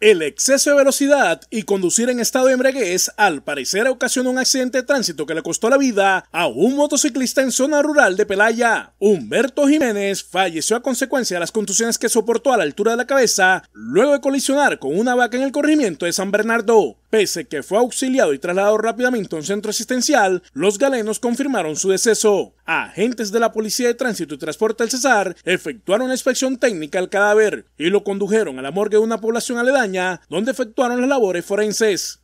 El exceso de velocidad y conducir en estado de embriaguez al parecer ocasionó un accidente de tránsito que le costó la vida a un motociclista en zona rural de Pelaya. Humberto Jiménez falleció a consecuencia de las contusiones que soportó a la altura de la cabeza luego de colisionar con una vaca en el corrimiento de San Bernardo. Pese que fue auxiliado y trasladado rápidamente a un centro asistencial, los galenos confirmaron su deceso. Agentes de la Policía de Tránsito y Transporte del Cesar efectuaron una inspección técnica al cadáver y lo condujeron a la morgue de una población aledaña, donde efectuaron las labores forenses.